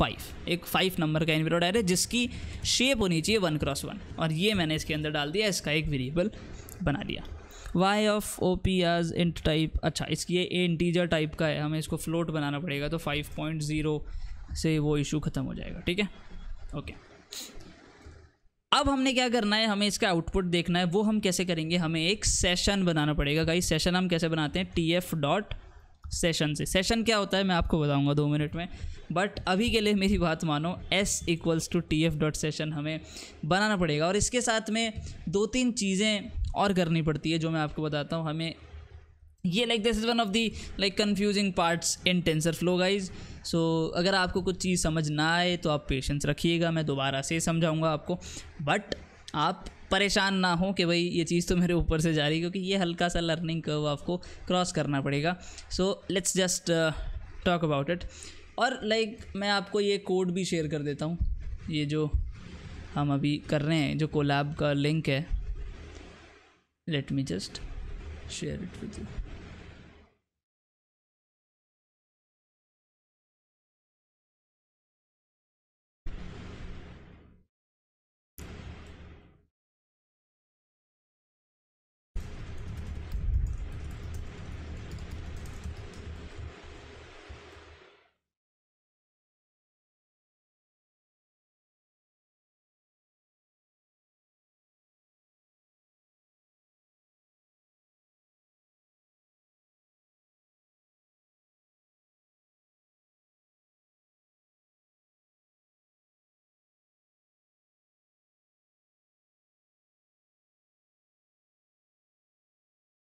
Five एक five number का इन्वेरो Dyer है जिसकी शेप होनी चाहिए वन क्रॉस वन और ये मैंने इसके अंदर डाल दिया इसका एक वेरिएबल बना दिया Y of O P as int type अच्छा इसकी ये ए इंटीजर टाइप का है हमें इसको फ्लोट बनाना पड़ेगा तो फाइव पॉइंट ज़ीरो से वो इशू ख़त्म हो जाएगा ठीक है ओके अब हमने क्या करना है हमें इसका आउटपुट देखना है वो हम कैसे करेंगे हमें एक सेशन बनाना पड़ेगा गाइस सेशन हम कैसे बनाते हैं टी एफ डॉट सेशन से सेशन क्या होता है मैं आपको बताऊंगा दो मिनट में बट अभी के लिए मेरी बात मानो S equals to T F dot session हमें बनाना पड़ेगा और इसके साथ में दो तीन चीज़ें और करनी पड़ती है जो मैं आपको बताता हूँ हमें ये like this is one of the like confusing parts in TensorFlow guys so अगर आपको कुछ चीज़ समझ ना आए तो आप पेशेंस रखिएगा मैं दोबारा से समझाऊँगा आपको बट आप परेशान ना हो कि भाई ये चीज़ तो मेरे ऊपर से जा रही क्योंकि ये हल्का सा लर्निंग कर्व आपको क्रॉस करना पड़ेगा so let's just talk about it और लाइक like, मैं आपको ये कोड भी शेयर कर देता हूँ ये जो हम अभी कर रहे हैं जो कोलैब का लिंक है let me just share it with you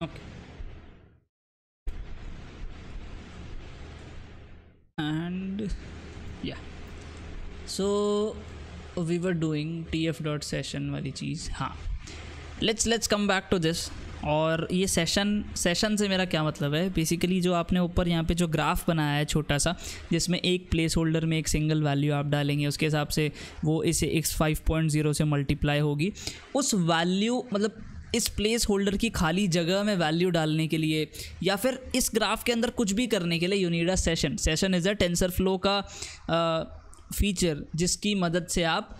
Okay. And yeah. So we were doing T F dot session वाली चीज़ हाँ let's let's come back to this और ये सेशन सेशन से मेरा क्या मतलब है बेसिकली जो आपने ऊपर यहाँ पे जो ग्राफ बनाया है छोटा सा जिसमें एक प्लेस होल्डर में एक सिंगल वैल्यू आप डालेंगे उसके हिसाब से वो इसे एक्स फाइव पॉइंट ज़ीरो से मल्टीप्लाई होगी उस वैल्यू मतलब इस प्लेस होल्डर की खाली जगह में वैल्यू डालने के लिए या फिर इस ग्राफ के अंदर कुछ भी करने के लिए यूनिडा session session is a TensorFlow का फीचर जिसकी मदद से आप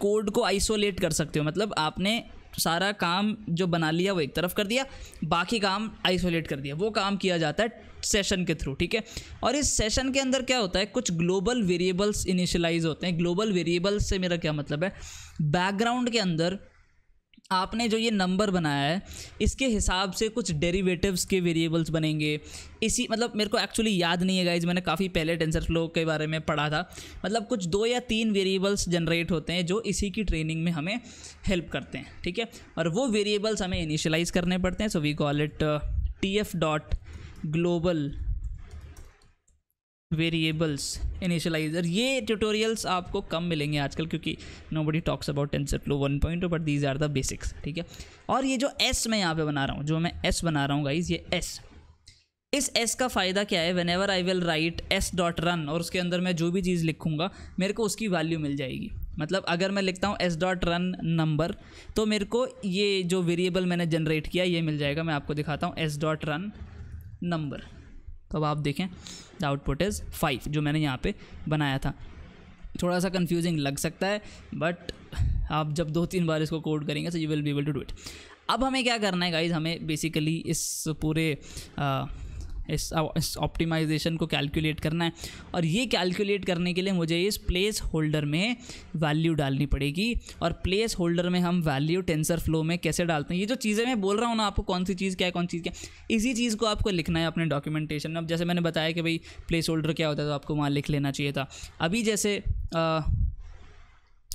कोड को आइसोलेट कर सकते हो मतलब आपने सारा काम जो बना लिया वो एक तरफ कर दिया बाकी काम आइसोलेट कर दिया वो काम किया जाता है सेशन के थ्रू ठीक है और इस सेशन के अंदर क्या होता है कुछ ग्लोबल वेरिएबल्स इनिशियलाइज होते हैं ग्लोबल वेरिएबल्स से मेरा क्या मतलब है बैकग्राउंड के अंदर आपने जो ये नंबर बनाया है इसके हिसाब से कुछ डेरिवेटिव्स के वेरिएबल्स बनेंगे इसी मतलब मेरे को एक्चुअली याद नहीं है गाइज मैंने काफ़ी पहले टेंसर फ्लो के बारे में पढ़ा था मतलब कुछ दो या तीन वेरिएबल्स जनरेट होते हैं जो इसी की ट्रेनिंग में हमें हेल्प करते हैं ठीक है और वो वेरिएबल्स हमें इनिशलाइज करने पड़ते हैं so we call it T F dot global variables initializer ये ट्यूटोरियल्स आपको कम मिलेंगे आजकल क्योंकि nobody talks about TensorFlow one point but these are the basics ठीक है और ये जो एस मैं यहाँ पे बना रहा हूँ जो मैं एस बना रहा हूँ गाइज ये एस इस एस का फ़ायदा क्या है whenever I will write S dot run और उसके अंदर मैं जो भी चीज़ लिखूँगा मेरे को उसकी वैल्यू मिल जाएगी मतलब अगर मैं लिखता हूँ एस डॉट रन नंबर तो मेरे को ये जो वेरिएबल मैंने जनरेट किया ये मिल जाएगा मैं आपको दिखाता हूँ एस डॉट रन नंबर तो अब आप देखें द आउटपुट इज़ फाइव जो मैंने यहाँ पे बनाया था थोड़ा सा कंफ्यूजिंग लग सकता है बट आप जब दो तीन बार इसको कोड करेंगे so you will be able to do it अब हमें क्या करना है गाइज हमें बेसिकली इस पूरे uh, इस इस ऑप्टिमाइजेशन को कैलकुलेट करना है और ये कैलकुलेट करने के लिए मुझे इस प्लेस होल्डर में वैल्यू डालनी पड़ेगी और प्लेस होल्डर में हम वैल्यू टेंसर फ्लो में कैसे डालते हैं ये जो चीज़ें मैं बोल रहा हूँ ना आपको कौन सी चीज़ क्या है कौन सी चीज़ क्या इसी चीज़ को आपको लिखना है अपने डॉक्यूमेंटेशन में अब जैसे मैंने बताया कि भाई प्लेस होल्डर क्या होता है तो आपको वहाँ लिख लेना चाहिए था अभी जैसे आ,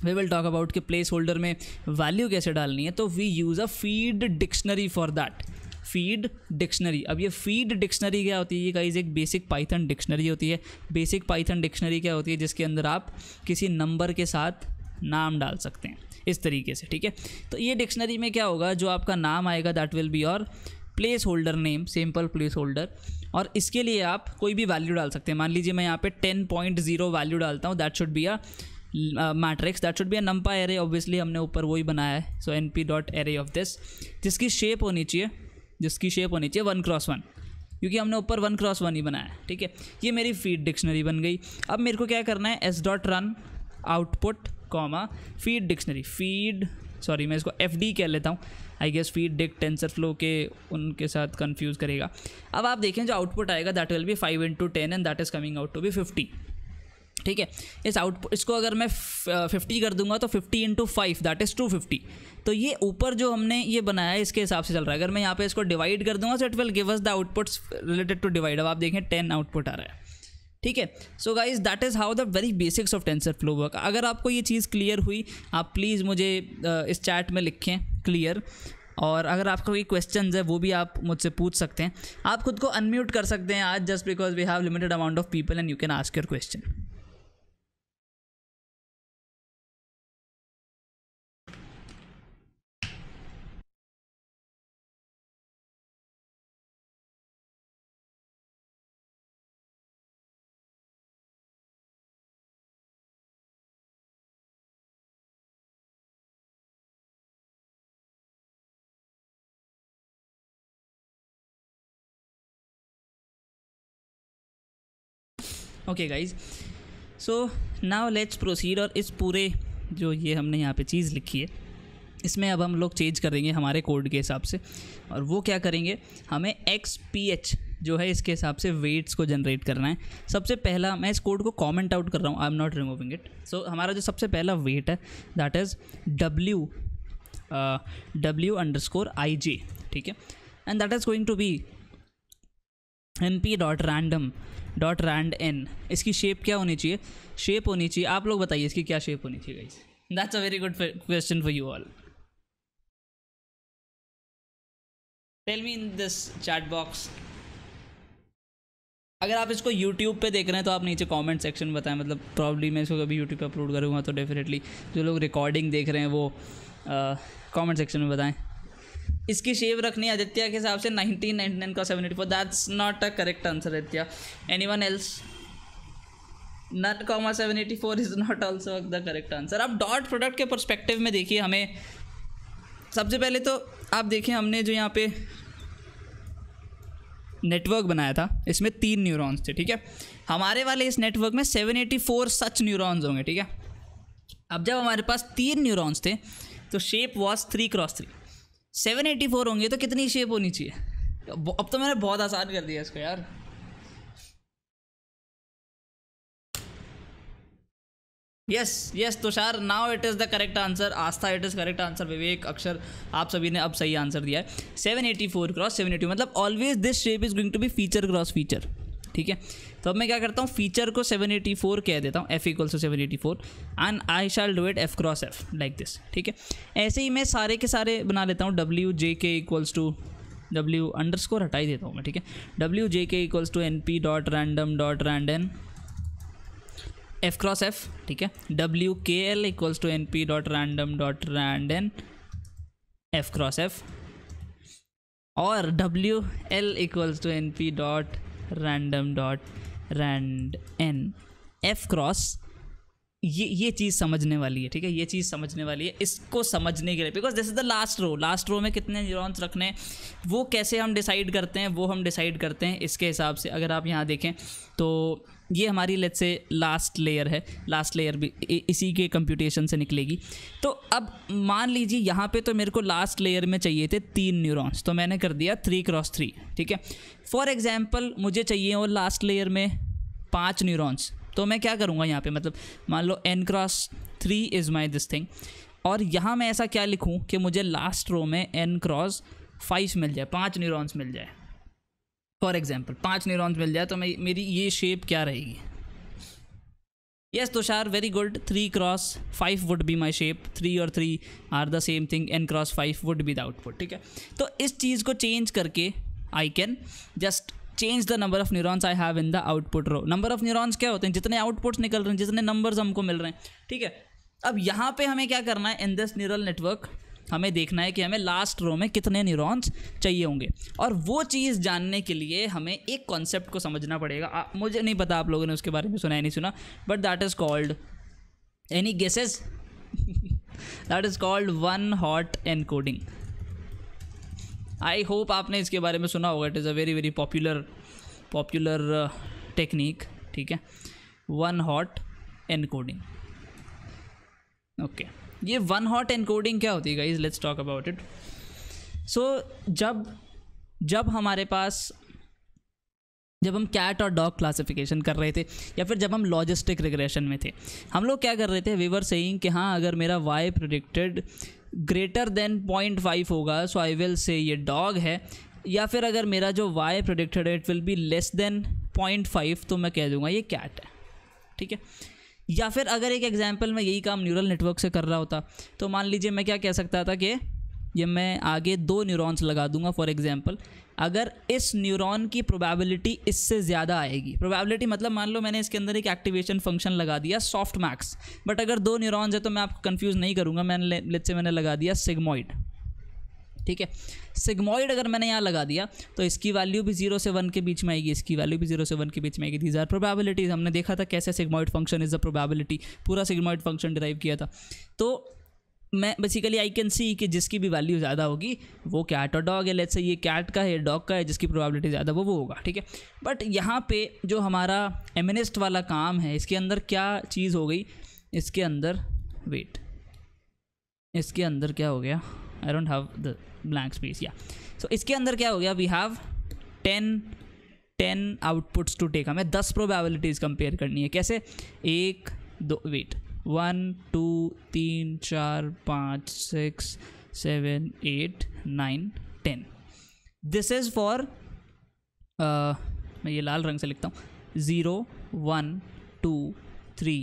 वी विल टॉक अबाउट के प्लेस होल्डर में वैल्यू कैसे डालनी है तो we use a feed dictionary for that feed dictionary अब ये फीड डिक्शनरी क्या होती है ये गाइज एक बेसिक पाइथन डिक्शनरी होती है बेसिक पाइथन डिक्शनरी क्या होती है जिसके अंदर आप किसी नंबर के साथ नाम डाल सकते हैं इस तरीके से ठीक है तो ये डिक्शनरी में क्या होगा जो आपका नाम आएगा that will be our placeholder name simple placeholder और इसके लिए आप कोई भी वैल्यू डाल सकते हैं मान लीजिए मैं यहाँ पे टेन पॉइंट जीरो वैल्यू डालता हूँ that should be a matrix that should be a numpy array obviously हमने ऊपर वही बनाया है so N P dot array of this जिसकी शेप होनी चाहिए जिसकी शेप होनी चाहिए वन क्रॉस वन क्योंकि हमने ऊपर वन क्रॉस वन ही बनाया ठीक है ये मेरी फीड डिक्शनरी बन गई अब मेरे को क्या करना है S dot run output comma feed dictionary feed sorry मैं इसको एफ डी कह लेता हूँ I guess feed dict TensorFlow के उनके साथ कन्फ्यूज़ करेगा अब आप देखें जो आउटपुट आएगा that will be five into ten and that is coming out to be fifty ठीक है इस आउटपुट इसको अगर मैं फिफ्टी कर दूंगा तो fifty into five that is two fifty तो ये ऊपर जो हमने ये बनाया है इसके हिसाब से चल रहा है अगर मैं यहाँ पे इसको डिवाइड कर दूंगा तो it will give us the outputs related to divide अब आप देखें टेन आउटपुट आ रहा है ठीक है so guys that is how the very basics of TensorFlow work अगर आपको ये चीज़ क्लियर हुई आप प्लीज़ मुझे इस चैट में लिखें क्लियर और अगर आपका कोई क्वेश्चन है वो भी आप मुझसे पूछ सकते हैं आप खुद को अनम्यूट कर सकते हैं आज just because we have limited amount of people and you can ask your question okay guys so now let's proceed और इस पूरे जो ये हमने यहाँ पे चीज़ लिखी है इसमें अब हम लोग चेंज करेंगे हमारे कोड के हिसाब से और वो क्या करेंगे हमें एक्स पी एच जो है इसके हिसाब से वेट्स को जनरेट करना है सबसे पहला मैं इस कोड को कॉमेंट आउट कर रहा हूँ I am not removing it so हमारा जो सबसे पहला वेट है that is W W underscore I J ठीक है and that is going to be N P dot random dot rand N इसकी शेप क्या होनी चाहिए शेप होनी चाहिए आप लोग बताइए इसकी क्या शेप होनी चाहिए that's a very good question for you all tell me in this chat box अगर आप इसको YouTube पे देख रहे हैं तो आप नीचे कमेंट सेक्शन बताएं मतलब प्रॉब्ली मैं इसको कभी YouTube पे अपलोड करूँगा तो डेफिनेटली जो लोग रिकॉर्डिंग देख रहे हैं वो कमेंट uh, सेक्शन में बताएं इसकी शेप रखनी है आदित्य के हिसाब से नाइनटीन नाइनटी नाइन का seven eighty four that's not a correct answer Aditya any one else none comma seven eighty four is not also the correct answer आप डॉट प्रोडक्ट के परस्पेक्टिव में देखिए हमें सबसे पहले तो आप देखिए हमने जो यहाँ पे नेटवर्क बनाया था इसमें तीन न्यूरॉन्स थे ठीक है हमारे वाले इस नेटवर्क में seven eighty four such neurons होंगे ठीक है अब जब हमारे पास तीन न्यूरॉन्स थे तो shape was three cross three seven eighty four होंगे तो कितनी शेप होनी चाहिए अब तो मैंने बहुत आसान कर दिया इसको यार yes yes Tushar now it is the correct answer Aastha it is correct answer Vivek Akshar आप सभी ने अब सही आंसर दिया है seven eighty four cross seven eighty मतलब always this shape is going to be feature cross feature ठीक है तो अब मैं क्या करता हूँ फीचर को 784 कह देता हूँ F equals to seven eighty four and I shall do it F cross F like this ठीक है ऐसे ही मैं सारे के सारे बना लेता हूँ W J K equals to W underscore हटाई देता हूँ मैं ठीक है W J K equals to N P dot random dot N F cross F ठीक है W K L equals to N P dot random dot N F cross F और W L equals to N P dot random dot rand N F cross ये ये चीज़ समझने वाली है ठीक है ये चीज़ समझने वाली है इसको समझने के लिए because this is the last row last row में कितने न्यूरॉन्स रखने वो कैसे हम डिसाइड करते हैं वो हम डिसाइड करते हैं इसके हिसाब से अगर आप यहाँ देखें तो ये हमारी लेट से लास्ट लेयर है लास्ट लेयर भी इसी के कंप्यूटेशन से निकलेगी तो अब मान लीजिए यहाँ पे तो मेरे को लास्ट लेयर में चाहिए थे तीन न्यूरॉन्स तो मैंने कर दिया थ्री क्रॉस थ्री ठीक है फॉर एग्ज़ाम्पल मुझे चाहिए और लास्ट लेयर में पाँच न्यूरॉन्स तो मैं क्या करूँगा यहाँ पे मतलब मान लो N cross three is my this thing और यहाँ मैं ऐसा क्या लिखूँ कि मुझे लास्ट रो में एन क्रॉस फाइव मिल जाए पाँच न्यूरोन्स मिल जाए फॉर एग्जाम्पल पाँच न्यूरॉन्स मिल जाए तो मैं मेरी ये शेप क्या रहेगी yes Tushar very good three cross five would be my shape three और three are the same thing N cross five would be the output ठीक है तो इस चीज़ को चेंज करके I can just change the number of neurons I have in the output row number of neurons क्या होते हैं जितने आउटपुट्स निकल रहे हैं जितने नंबर्स हमको मिल रहे हैं ठीक है अब यहाँ पे हमें क्या करना है इन दिस न्यूरल नेटवर्क हमें देखना है कि हमें लास्ट रो में कितने न्यूरॉन्स चाहिए होंगे और वो चीज़ जानने के लिए हमें एक कॉन्सेप्ट को समझना पड़ेगा आ, मुझे नहीं पता आप लोगों ने उसके बारे में सुना है नहीं सुना but that is called any guesses that is called one hot encoding I hope आपने इसके बारे में सुना होगा it is a very very popular popular technique ठीक है one hot encoding okay ये वन हॉट एनकोडिंग क्या होती है guys let's talk about it so जब जब हमारे पास जब हम कैट और डॉग क्लासिफिकेशन कर रहे थे या फिर जब हम लॉजिस्टिक रिग्रेशन में थे हम लोग क्या कर रहे थे वीवर सेइंग कि हाँ अगर मेरा Y predicted greater than point five होगा सो आई विल से ये डॉग है या फिर अगर मेरा जो Y predicted it will be less than point five तो मैं कह दूँगा ये कैट है ठीक है या फिर अगर एक एग्जाम्पल में यही काम न्यूरल नेटवर्क से कर रहा होता तो मान लीजिए मैं क्या कह सकता था कि ये मैं आगे दो न्यूरॉन्स लगा दूंगा फॉर एग्जांपल अगर इस न्यूरॉन की प्रोबेबिलिटी इससे ज़्यादा आएगी प्रोबेबिलिटी मतलब मान लो मैंने इसके अंदर एक एक्टिवेशन फंक्शन लगा दिया सॉफ्ट मैक्स बट अगर दो न्यूरॉन्स है तो मैं आपको कन्फ्यूज़ नहीं करूँगा मैंने लेट से मैंने लगा दिया सिगमोइड ठीक है सिग्मोइड अगर मैंने यहाँ लगा दिया तो इसकी वैल्यू भी जीरो से वन के बीच में आएगी इसकी वैल्यू भी जीरो से वन के बीच में आएगी दीज आर प्रोबेबिलिटीज हमने देखा था कैसे sigmoid function is the probability पूरा सिग्मोइड फंक्शन डिराइव किया था तो मैं बेसिकली आई कैन सी कि जिसकी भी वैल्यू ज़्यादा होगी वो कैट और डॉग है लेट्स से ये कैट का है डॉग का है जिसकी प्रोबेबिलिटी ज़्यादा वो वो होगा ठीक है बट यहाँ पे जो हमारा एमिनिस्ट वाला काम है इसके अंदर क्या चीज़ हो गई इसके अंदर वेट इसके अंदर क्या हो गया I don't have the blank space या सो इसके अंदर क्या हो गया we have ten ten outputs to take हमें दस प्रोबेबिलिटीज़ कंपेयर करनी है कैसे एक दो वेट वन टू तीन चार पाँच six seven eight nine ten this is for मैं ये लाल रंग से लिखता हूँ zero one two three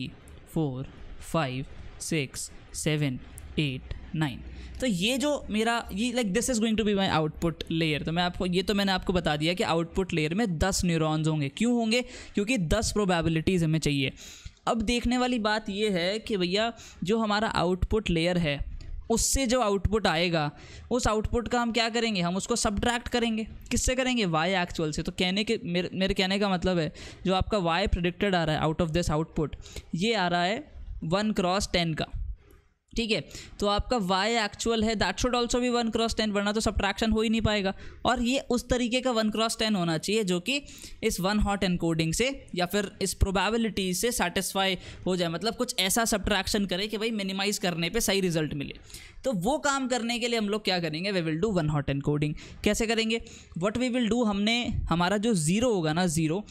four five six seven eight nine तो ये जो मेरा ये like this is going to be my output layer तो मैं आपको ये तो मैंने आपको बता दिया कि आउटपुट लेयर में दस न्यूरॉन्स होंगे क्यों होंगे क्योंकि दस प्रोबेबिलिटीज़ हमें चाहिए अब देखने वाली बात ये है कि भैया जो हमारा आउटपुट लेयर है उससे जो आउटपुट आएगा उस आउटपुट का हम क्या करेंगे हम उसको सब्ट्रैक्ट करेंगे किससे करेंगे वाई एक्चुअल से तो कहने के मेरे मेरे कहने का मतलब है जो आपका वाई प्रडिक्टेड आ रहा है आउट ऑफ दिस आउटपुट ये आ रहा है वन क्रॉस टेन का ठीक है तो आपका वाई एक्चुअल है दैट शुड ऑल्सो भी वन क्रॉस टेन वरना तो सब्ट्रैक्शन हो ही नहीं पाएगा और ये उस तरीके का वन क्रॉस टेन होना चाहिए जो कि इस वन हॉट एनकोडिंग से या फिर इस प्रोबेबिलिटी से सेटिस्फाई हो जाए मतलब कुछ ऐसा सब्ट्रैक्शन करे कि भाई मिनिमाइज़ करने पर सही रिजल्ट मिले तो वो काम करने के लिए हम लोग क्या करेंगे we will do one hot encoding कैसे करेंगे वट वी विल डू हमने हमारा जो ज़ीरो होगा ना ज़ीरो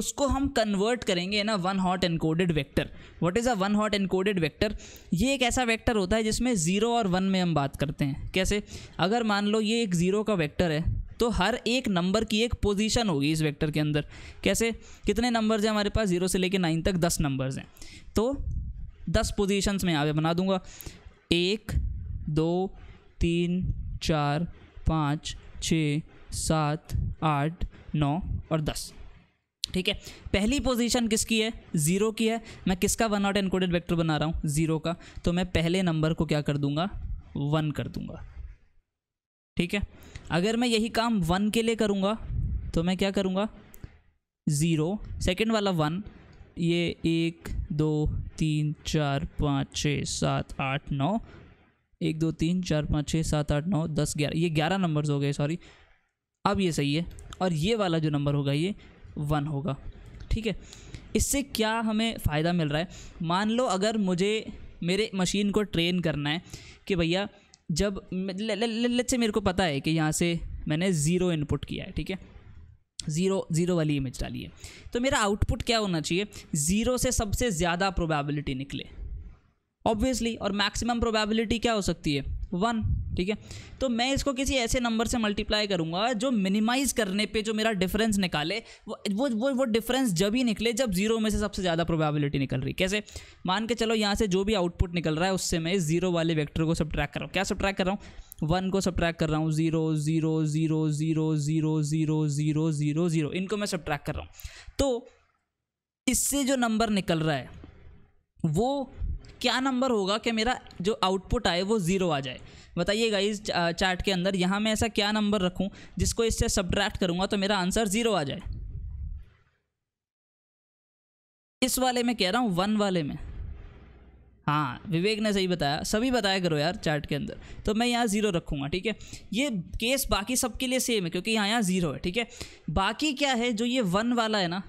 उसको हम कन्वर्ट करेंगे ना one hot encoded vector what is a one hot encoded vector ये एक ऐसा वेक्टर होता है जिसमें ज़ीरो और वन में हम बात करते हैं कैसे अगर मान लो ये एक ज़ीरो का वैक्टर है तो हर एक नंबर की एक पोजीशन होगी इस वेक्टर के अंदर कैसे कितने नंबर्स हैं हमारे पास जीरो से लेकर नाइन तक दस नंबर्स हैं तो दस पोजीशंस में यहाँ पे बना दूंगा एक दो तीन चार पाँच छ सात आठ नौ और दस ठीक है पहली पोजीशन किसकी है ज़ीरो की है मैं किसका वन नॉट एनकोडेड वेक्टर बना रहा हूँ ज़ीरो का तो मैं पहले नंबर को क्या कर दूंगा वन कर दूंगा ठीक है अगर मैं यही काम वन के लिए करूँगा तो मैं क्या करूँगा ज़ीरो सेकेंड वाला वन ये एक दो तीन चार पाँच छः सात आठ नौ एक दो तीन चार पाँच छः सात आठ नौ दस ग्यारह ये ग्यारह नंबर्स हो गए सॉरी अब ये सही है और ये वाला जो नंबर होगा ये वन होगा ठीक है इससे क्या हमें फ़ायदा मिल रहा है मान लो अगर मुझे मेरे मशीन को ट्रेन करना है कि भैया जब लेट से मेरे को पता है कि यहाँ से मैंने ज़ीरो इनपुट किया है ठीक है ज़ीरो ज़ीरो वाली इमेज डाली है तो मेरा आउटपुट क्या होना चाहिए ज़ीरो से सबसे ज़्यादा प्रोबेबिलिटी निकले ऑब्वियसली और मैक्सिमम प्रोबेबिलिटी क्या हो सकती है वन ठीक है तो मैं इसको किसी ऐसे नंबर से मल्टीप्लाई करूंगा जो मिनिमाइज करने पे जो मेरा डिफरेंस निकाले वो वो वो वो डिफरेंस जब ही निकले जब जीरो में से सबसे ज़्यादा प्रोबेबिलिटी निकल रही कैसे मान के चलो यहाँ से जो भी आउटपुट निकल रहा है उससे मैं जीरो वाले वैक्टर को सब कर रहा हूँ क्या सब कर रहा हूँ वन को सब कर रहा हूँ zero zero zero zero zero zero zero zero zero इनको मैं सब कर रहा हूँ तो इससे जो नंबर निकल रहा है वो क्या नंबर होगा कि मेरा जो आउटपुट आए वो ज़ीरो आ जाए बताइए गाइज चार्ट के अंदर यहाँ मैं ऐसा क्या नंबर रखूँ जिसको इससे सब्ट्रैक्ट करूँगा तो मेरा आंसर ज़ीरो आ जाए इस वाले में कह रहा हूँ वन वाले में हाँ विवेक ने सही बताया सभी बताया करो यार चार्ट के अंदर तो मैं यहाँ ज़ीरो रखूँगा ठीक है ये केस बाकी सबके लिए सेम है क्योंकि यहाँ यहाँ ज़ीरो है ठीक है बाकी क्या है जो ये वन वाला है ना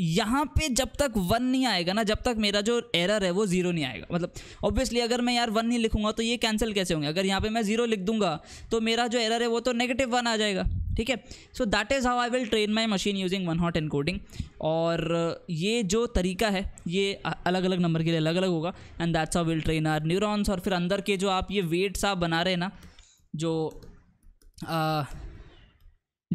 यहाँ पे जब तक वन नहीं आएगा ना जब तक मेरा जो एरर है वो जीरो नहीं आएगा मतलब ऑब्वियसली अगर मैं यार वन नहीं लिखूंगा तो ये कैंसिल कैसे होंगे अगर यहाँ पे मैं जीरो लिख दूंगा तो मेरा जो एरर है वो तो नेगेटिव वन आ जाएगा ठीक है so that is how I will train my machine using one hot encoding और ये जो तरीका है ये अलग अलग नंबर के लिए अलग अलग होगा and that's how will train our neurons और फिर अंदर के जो आप ये वेट्स आप बना रहे हैं ना जो uh,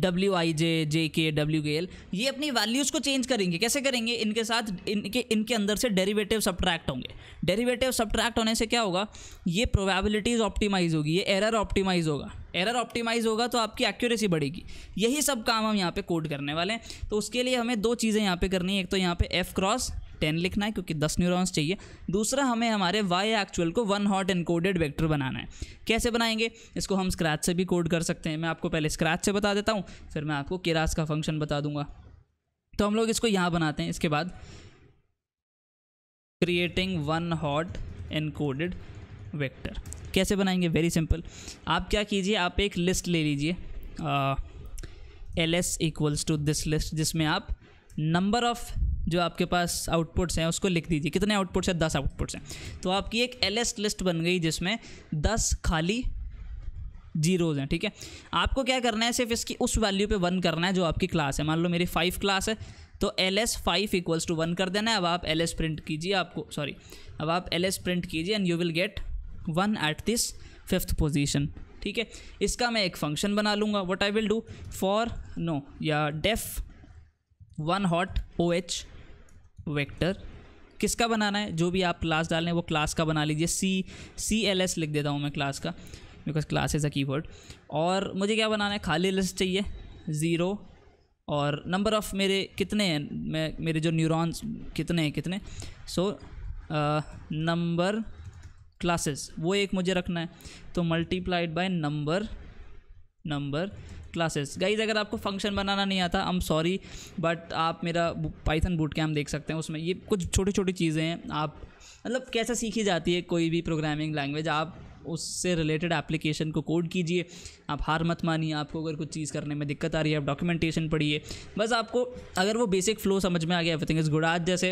डब्ल्यू आई जे जे के डब्ल्यू के एल ये अपनी वैल्यूज़ को चेंज करेंगे कैसे करेंगे इनके साथ इनके इनके अंदर से डेरिवेटिव सब्ट्रैक्ट होंगे डेरिवेटिव सब्ट्रैक्ट होने से क्या होगा ये प्रोबेबिलिटीज़ ऑप्टिमाइज होगी ये एरर ऑप्टिमाइज होगा एरर ऑप्टिमाइज होगा तो आपकी एक्यूरेसी बढ़ेगी यही सब काम हम यहाँ पे कोड करने वाले हैं तो उसके लिए हमें दो चीज़ें यहाँ पे करनी है एक तो यहाँ पे एफ क्रॉस टेन लिखना है क्योंकि दस न्यूरॉन्स चाहिए दूसरा हमें हमारे वाई एक्चुअल को वन हॉट इनकोडेड वेक्टर बनाना है कैसे बनाएंगे इसको हम स्क्रैच से भी कोड कर सकते हैं मैं आपको पहले स्क्रैच से बता देता हूँ फिर मैं आपको किरास का फंक्शन बता दूंगा तो हम लोग इसको यहाँ बनाते हैं इसके बाद creating one hot encoded vector कैसे बनाएंगे वेरी सिंपल आप क्या कीजिए आप एक लिस्ट ले लीजिए L S equals to this list जिसमें आप नंबर ऑफ जो आपके पास आउटपुट्स हैं उसको लिख दीजिए कितने आउटपुट्स हैं दस आउटपुट्स हैं तो आपकी एक एल लिस्ट बन गई जिसमें दस खाली जीरोज़ हैं ठीक है आपको क्या करना है सिर्फ इसकी उस वैल्यू पे वन करना है जो आपकी क्लास है मान लो मेरी फाइव क्लास है तो L S five equals to one कर देना है अब आप एल एस प्रिंट कीजिए आपको सॉरी अब आप एल एस प्रिंट कीजिए and you will get one at this fifth position ठीक है इसका मैं एक फंक्शन बना लूँगा what I will do for no या def one hot O H vector किसका बनाना है जो भी आप क्लास डाल रहे हैं वो क्लास का बना लीजिए सी सी एल एस लिख देता हूँ मैं क्लास का because class is a word और मुझे क्या बनाना है खाली लिस्ट चाहिए ज़ीरो और नंबर ऑफ़ मेरे कितने हैं मैं मेरे जो न्यूरॉन्स कितने हैं कितने सो नंबर क्लासेस वो एक मुझे रखना है तो multiplied by number number classes guys अगर आपको फंक्शन बनाना नहीं आता आई एम सॉरी बट आप मेरा पाइथन बूट कैम देख सकते हैं उसमें ये कुछ छोटी छोटी चीज़ें हैं आप मतलब कैसे सीखी जाती है कोई भी प्रोग्रामिंग लैंग्वेज आप उससे रिलेटेड एप्लीकेशन को कोड कीजिए आप हार मत मानिए आपको अगर कुछ चीज़ करने में दिक्कत आ रही है आप डॉक्यूमेंटेशन पढ़िए बस आपको अगर वो बेसिक फ्लो समझ में आ गया एवरीथिंग इज़ गुड आज जैसे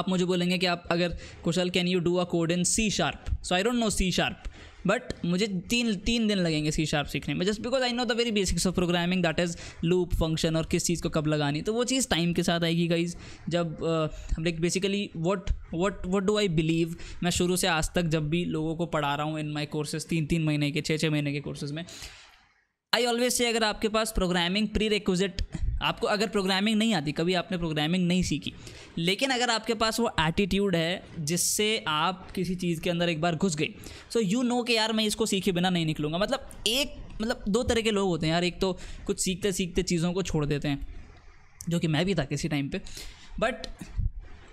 आप मुझे बोलेंगे कि आप अगर Kushal can you do a code in C sharp so I don't know C sharp but मुझे तीन तीन दिन लगेंगे सी शार्प सीखने में just because I know the very basics of programming that is loop function और किस चीज़ को कब लगानी तो वो चीज़ टाइम के साथ आएगी गाइज जब हम like basically what what what do I believe मैं शुरू से आज तक जब भी लोगों को पढ़ा रहा हूँ इन माई कोर्सेज तीन तीन महीने के छः छः महीने के कोर्सेज में आई ऑलवेज से अगर आपके पास प्रोग्रामिंग प्री रिक्विजिट आपको अगर प्रोग्रामिंग नहीं आती कभी आपने प्रोग्रामिंग नहीं सीखी लेकिन अगर आपके पास वो एटीट्यूड है जिससे आप किसी चीज़ के अंदर एक बार घुस गए सो यू नो कि यार मैं इसको सीखे बिना नहीं निकलूँगा मतलब एक मतलब दो तरह के लोग होते हैं यार एक तो कुछ सीखते सीखते चीज़ों को छोड़ देते हैं जो कि मैं भी था किसी टाइम पे बट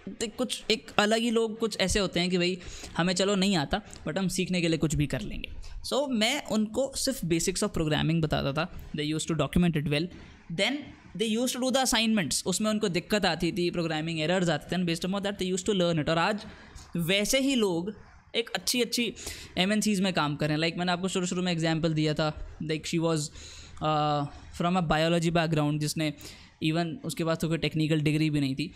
कुछ एक अलग ही लोग कुछ ऐसे होते हैं कि भाई हमें चलो नहीं आता बट हम सीखने के लिए कुछ भी कर लेंगे सो so, मैं उनको सिर्फ बेसिक्स ऑफ प्रोग्रामिंग बताता था they use to document it well then they use to do the assignments उसमें उनको दिक्कत आती थी प्रोग्रामिंग एरर्स आते थे based of that they use to learn it और आज वैसे ही लोग एक अच्छी अच्छी एम एन सीज में काम करें लाइक like, मैंने आपको शुरू शुरू में एग्जाम्पल दिया था like she was from a biology background जिसने इवन उसके पास तो कोई टेक्निकल डिग्री भी नहीं थी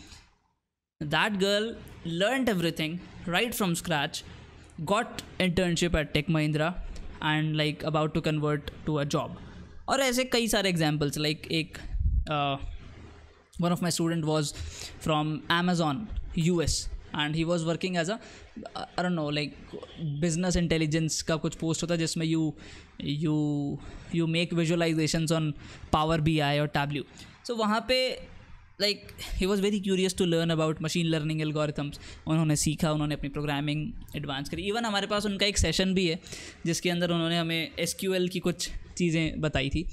That girl learned everything right from scratch, got internship at Tech Mahindra, and like about to convert to a job. और ऐसे कई सारे एग्जाम्पल्स लाइक एक one of my student was from Amazon U S and he was working as a no like business intelligence का कुछ post होता है जिसमें you you you make visualizations on Power B I और Tableau so वहाँ पे like he was very curious to learn about machine learning algorithms उन्होंने सीखा उन्होंने अपनी प्रोग्रामिंग एडवांस करी इवन हमारे पास उनका एक सेशन भी है जिसके अंदर उन्होंने हमें एस क्यू एल की कुछ चीज़ें बताई थी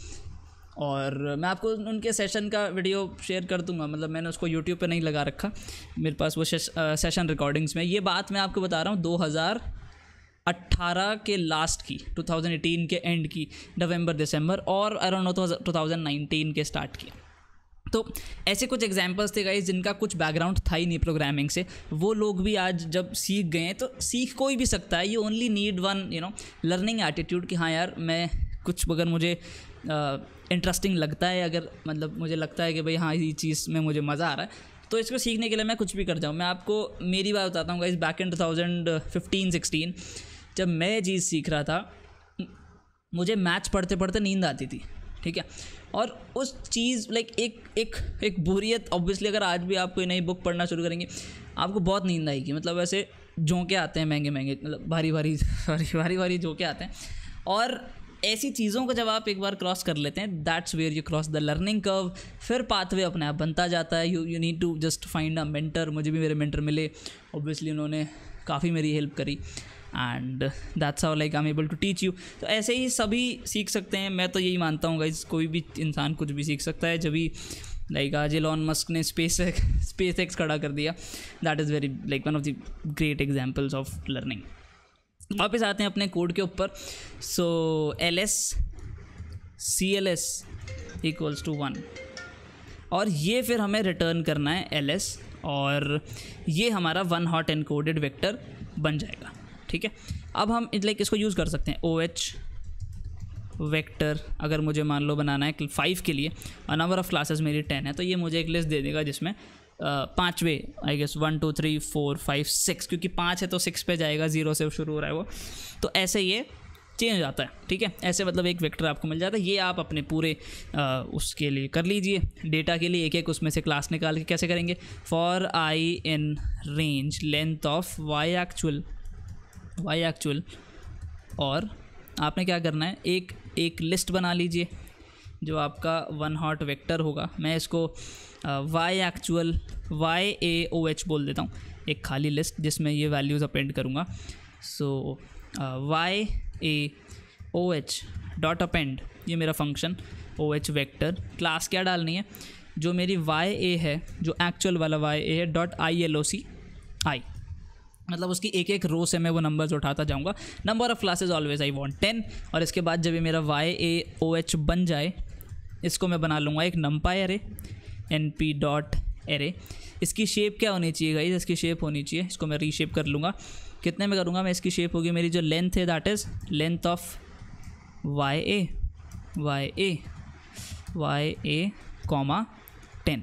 और मैं आपको उनके सेशन का वीडियो शेयर कर दूंगा मतलब मैंने उसको यूट्यूब पे नहीं लगा रखा मेरे पास वो सेशन रिकॉर्डिंग्स में ये बात मैं आपको बता रहा हूँ 2018 के लास्ट की 2018 के एंड की नवंबर दिसंबर और अराउंड टू थाउजेंड के स्टार्ट किया तो ऐसे कुछ एग्जाम्पल्स थे गाइज जिनका कुछ बैकग्राउंड था ही नहीं प्रोग्रामिंग से वो लोग भी आज जब सीख गए तो सीख कोई भी सकता है you only need one you know learning attitude कि हाँ यार मैं कुछ अगर मुझे इंटरेस्टिंग लगता है अगर मतलब मुझे लगता है कि भाई हाँ ये चीज़ में मुझे मज़ा आ रहा है तो इसको सीखने के लिए मैं कुछ भी कर जाऊँ मैं आपको मेरी बात बताता हूँ guys back in two thousand fifteen sixteen जब मैं चीज़ सीख रहा था मुझे मैथ्स पढ़ते पढ़ते नींद आती थी ठीक है और उस चीज़ लाइक एक एक एक बोरियत ऑब्वियसली अगर आज भी आप कोई नई बुक पढ़ना शुरू करेंगे आपको बहुत नींद आएगी मतलब वैसे झोंके आते हैं महंगे महंगे मतलब भारी भारी सॉरी भारी भारी झोंके आते हैं और ऐसी चीज़ों को जब आप एक बार क्रॉस कर लेते हैं that's where you cross the learning curve फिर पाथवे अपने आप बनता जाता है you you need to just find a mentor मुझे भी मेरे मेंटर मिले ऑब्वियसली उन्होंने काफ़ी मेरी हेल्प करी and that's our like I am able to teach you तो ऐसे ही सभी सीख सकते हैं मैं तो यही मानता हूँ गाइज कोई भी इंसान कुछ भी सीख सकता है जब भी लाइक आज एलॉन मस्क ने स्पेस स्पेस एक्स खड़ा कर दिया that is very like one of the great examples of learning वापस आते हैं अपने कोड के ऊपर so L S C L S equals to one और ये फिर हमें रिटर्न करना है एल एस और ये हमारा वन हॉट एनकोडेड वेक्टर बन जाएगा ठीक है अब हम लाइक इसको यूज़ कर सकते हैं ओ एच वेक्टर अगर मुझे मान लो बनाना है फाइव के लिए और नंबर ऑफ़ क्लासेस मेरी टेन है तो ये मुझे एक लिस्ट दे देगा जिसमें पाँचवे I guess one two three four five six क्योंकि पाँच है तो सिक्स पे जाएगा ज़ीरो से शुरू हो रहा है वो तो ऐसे ये चेंज हो जाता है ठीक है ऐसे मतलब एक वेक्टर आपको मिल जाता है ये आप अपने पूरे आ, उसके लिए कर लीजिए डेटा के लिए एक एक उसमें से क्लास निकाल के कैसे करेंगे for I in range length of Y actual Y actual और आपने क्या करना है एक एक लिस्ट बना लीजिए जो आपका वन हॉट वेक्टर होगा मैं इसको Y actual Y A O H बोल देता हूँ एक खाली लिस्ट जिसमें ये वैल्यूज़ अपेंड करूँगा so Y A O H dot append ये मेरा function O H vector class क्या डालनी है जो मेरी वाई ए है जो एक्चुअल वाला वाई ए है डॉट आई एल ओ सी आई मतलब उसकी एक एक रो से मैं वो नंबर्स उठाता जाऊँगा number of classes always I want ten और इसके बाद जब ये मेरा वाई ए ओ एच बन जाए इसको मैं बना लूँगा एक numpy array N P dot array इसकी शेप क्या होनी चाहिए गाइज इसकी शेप होनी चाहिए इसको मैं रीशेप कर लूँगा कितने में करूँगा मैं इसकी शेप होगी मेरी जो लेंथ है that is length of Y A Y A Y A comma ten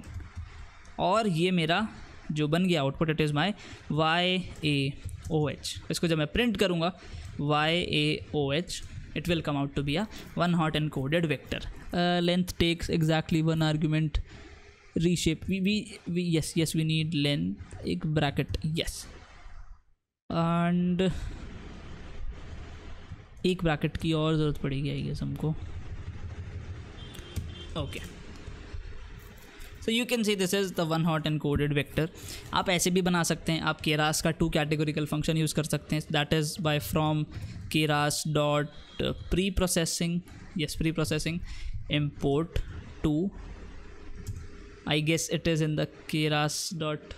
और ये मेरा जो बन गया output it is my Y A O H इसको जब मैं प्रिंट करूँगा Y A O H it will come out to be a one hot encoded vector length takes exactly one argument reshape we we we yes yes we need length एक bracket yes and एक bracket की और ज़रूरत पड़ेगी I guess हमको okay okay. So you can see this is the one hot encoded vector. Vector आप ऐसे भी बना सकते हैं आप केरास का टू कैटेगोरिकल फंक्शन यूज़ कर सकते हैं that is by from Keras dot pre processing yes pre processing import to I guess it is in the keras dot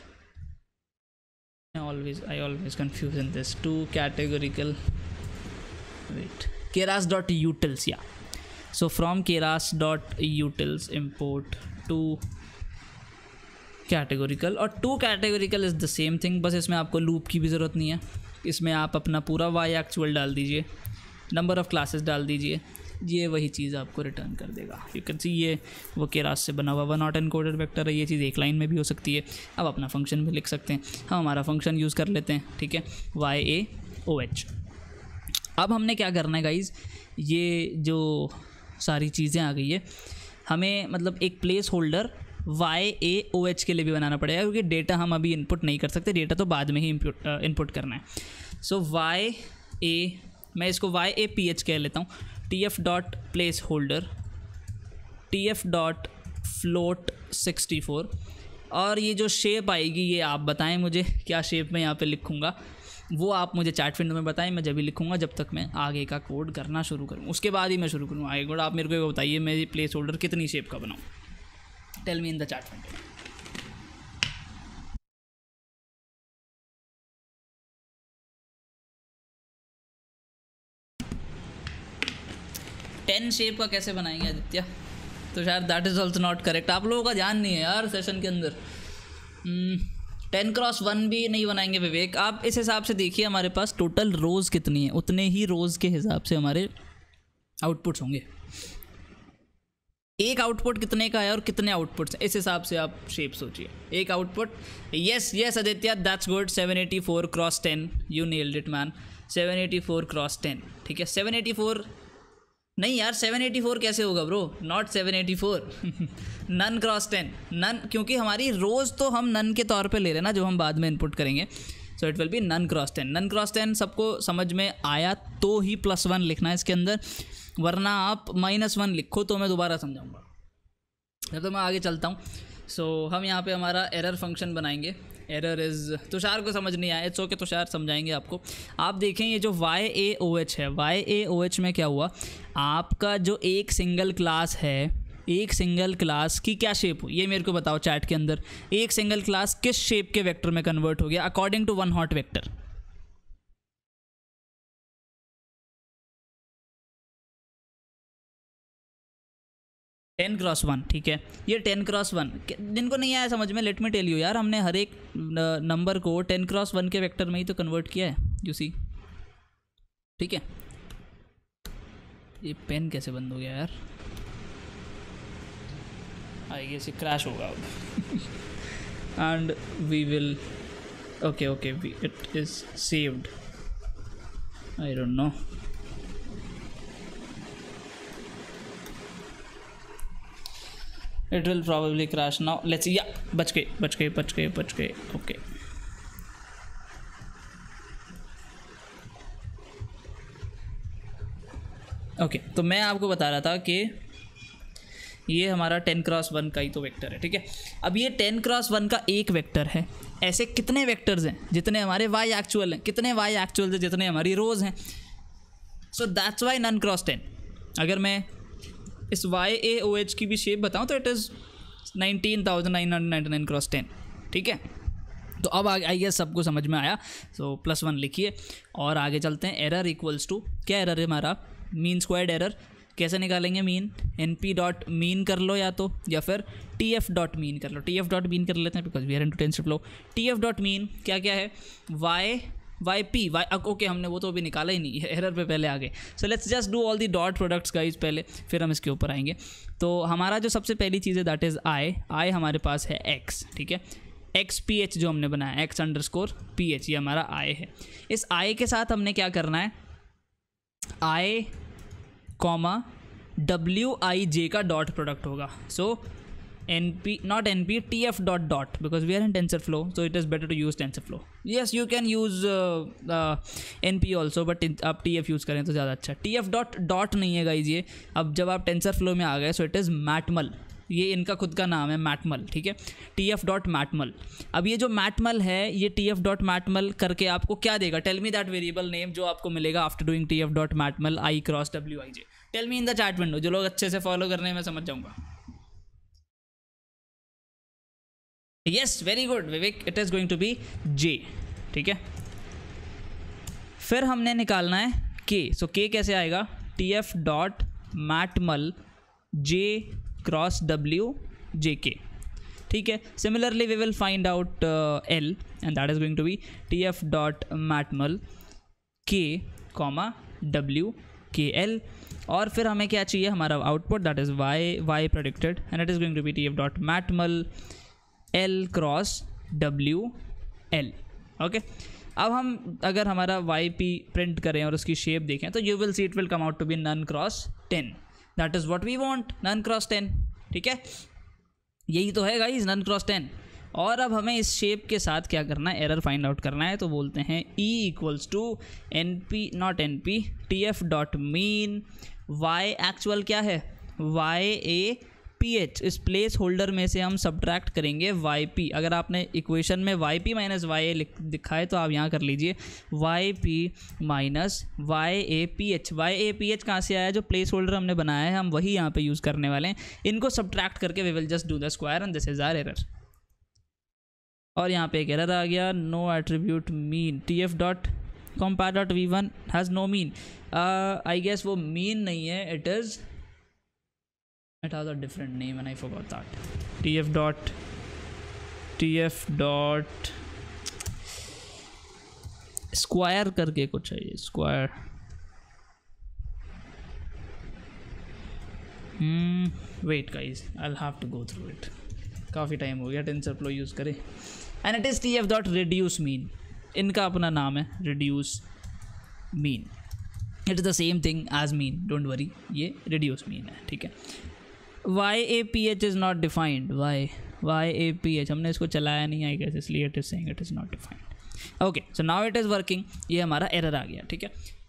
I always I always confuse in this two categorical wait keras dot utils yeah so from keras dot utils import to categorical और to categorical is the same thing बस इसमें आपको loop की भी ज़रूरत नहीं है इसमें आप अपना पूरा वाई एक्चुअल डाल दीजिए नंबर ऑफ़ क्लासेस डाल दीजिए ये वही चीज़ आपको रिटर्न कर देगा यू कैन सी ये वो के से बना हुआ one hot encoder vector है ये चीज़ एक लाइन में भी हो सकती है अब अपना फंक्शन भी लिख सकते हैं हम हमारा फंक्शन यूज़ कर लेते हैं ठीक है वाई ए ओ एच अब हमने क्या करना है गाइज ये जो सारी चीज़ें आ गई है हमें मतलब एक placeholder Y A O H के लिए भी बनाना पड़ेगा क्योंकि डेटा हम अभी इनपुट नहीं कर सकते डेटा तो बाद में ही इनपुट करना है सो वाई ए मैं इसको वाई ए पी एच कह लेता हूँ T F dot placeholder T F dot float sixty four और ये जो शेप आएगी ये आप बताएं मुझे क्या शेप मैं यहाँ पे लिखूँगा वो आप मुझे चैट विंडो में बताएं मैं जब भी लिखूँगा जब तक मैं आगे का कोड करना शुरू करूँ उसके बाद ही मैं शुरू करूँ आगे कोड आप मेरे को बताइए मेरी प्लेस होल्डर कितनी शेप का बनाऊँ tell me in the chat window ten shape का कैसे बनाएंगे आदित्य तो शायद that is also not correct आप लोगों का ध्यान नहीं है यार सेशन के अंदर टेन क्रॉस वन भी नहीं बनाएंगे विवेक आप इस हिसाब से देखिए हमारे पास टोटल रोज़ कितनी है उतने ही रोज़ के हिसाब से हमारे आउटपुट्स होंगे एक आउटपुट कितने का है और कितने है इस हिसाब से आप शेप सोचिए एक output yes yes Aditya that's good 784 cross 10 you nailed it man 784 cross 10 ठीक है 784 नहीं यार 784 कैसे होगा bro not 784 none cross 10 none क्योंकि हमारी रोज़ तो हम नन के तौर पे ले रहे हैं ना जो हम बाद में इनपुट करेंगे so it will be none cross 10 none cross 10 सबको समझ में आया तो ही प्लस वन लिखना है इसके अंदर वरना आप माइनस वन लिखो तो मैं दोबारा समझाऊँगा तो मैं आगे चलता हूँ सो so, हम यहाँ पे हमारा एरर फंक्शन बनाएंगे एरर इज़ तुषार को समझ नहीं आया इट्स ओके तुषार समझाएंगे आपको आप देखें ये जो वाई ए ओ एच है वाई ए ओ एच में क्या हुआ आपका जो एक सिंगल क्लास है एक सिंगल क्लास की क्या शेप हो ये मेरे को बताओ चैट के अंदर एक सिंगल क्लास किस शेप के वेक्टर में कन्वर्ट हो गया according to one hot vector ten cross one ठीक है ये टेन क्रॉस वन जिनको नहीं आया समझ में लेट मी टेल यू यार हमने हर एक नंबर को टेन क्रॉस वन के वेक्टर में ही तो कन्वर्ट किया है यू सी ठीक है ये पेन कैसे बंद हो गया यार आई हाँ, गेस ये क्रैश होगा अब and we will okay okay it is saved I don't know it will probably crash now let's या बच गए बच गए बच गए बच गए ओके ओके तो मैं आपको बता रहा था कि ये हमारा टेन क्रॉस वन का ही तो वेक्टर है ठीक है अब ये टेन क्रॉस वन का एक वेक्टर है ऐसे कितने वेक्टर्स हैं जितने हमारे वाई एक्चुअल हैं कितने वाई एक्चुअल हैं जितने हमारी रोज़ हैं so that's why none cross ten अगर मैं इस वाई ए ओ एच की भी शेप बताऊँ तो it is nineteen thousand nine hundred ninety nine cross ten ठीक है तो अब आई गेस सबको समझ में आया सो प्लस वन लिखिए और आगे चलते हैं एरर इक्वल्स टू क्या एरर है हमारा मीन स्क्वायर्ड एरर कैसे निकालेंगे mean N P dot mean कर लो या तो या फिर टी एफ डॉट मीन कर लो टी एफ डॉट मीन कर लेते हैं because we are into tensive लो टी एफ डॉट मीन क्या क्या है Y Y P Y okay हमने वो तो अभी निकाला ही नहीं एरर पे पहले आ गए so let's just do all the dot products guys पहले फिर हम इसके ऊपर आएंगे तो हमारा जो सबसे पहली चीज़ है दैट इज़ आई आई हमारे पास है एक्स ठीक है एक्स पी एच जो हमने बनाया X underscore P H ये हमारा आई है इस आई के साथ हमने क्या करना है आई कॉमा डब्ल्यू आई जे का डॉट प्रोडक्ट होगा सो so, np not np tf dot dot because we are in tensorflow so it is better to use tensorflow yes you can use uh, uh, np also but आप tf use करें तो ज़्यादा अच्छा tf dot dot नहीं है guys ये अब जब आप tensorflow में आ गए सो इट इज़ मैटमल ये इनका खुद का नाम है मैटमल ठीक है टी एफ डॉट मैटमल अब ये जो मैटमल है ये टी एफ डॉट मैटमल करके आपको क्या देगा tell me that variable name जो आपको मिलेगा after doing T F dot matmul I cross W I J tell me in the chat window जो लोग अच्छे से फॉलो करने में समझ जाऊँगा yes very good Vivek it is going to be J ठीक है फिर हमने निकालना है के सो के कैसे आएगा T F dot matmul J cross W J K ठीक है similarly we will find out L and that is going to be T F dot matmul K comma W K L और फिर हमें क्या चाहिए हमारा output that is Y Y predicted and it is going to be T F dot matmul L cross W L okay अब हम अगर हमारा वाई पी प्रिंट करें और उसकी शेप देखें तो you will see it will come out to be none cross ten that is what we want none cross ten ठीक है यही तो है गाइज नन क्रॉस टेन और अब हमें इस शेप के साथ क्या करना है एरर फाइंड आउट करना है तो बोलते हैं E equals to N P not N P T F dot mean Y actual क्या है वाई ए पी एच इस प्लेस होल्डर में से हम सब्ट्रैक्ट करेंगे वाई पी अगर आपने इक्वेशन में Y P minus Y A लिखा है तो आप यहाँ कर लीजिए Y P minus Y A P H Y A P H कहाँ से आया जो प्लेस होल्डर हमने बनाया है हम वही यहाँ पे यूज़ करने वाले हैं इनको सब्ट्रैक्ट करके we will just do the square and this is our error और यहाँ पे एक एरर आ गया no attribute mean T F dot compat dot V one has no mean I guess वो मीन नहीं है it is It has a different name and I forgot that. TF dot TF dot square करके कुछ है ये square wait guys I have to go through it काफ़ी time हो गया टेंसर फ्लो यूज़ करें and it is T F dot reduce mean इनका अपना नाम है reduce mean it is the same thing as mean don't worry ये reduce mean है ठीक है Y A P H is not defined Y Y A P H हमने इसको चलाया नहीं आई गैस इसलिए it is saying it is not defined okay so now it is working ये हमारा एरर आ गया ठीक है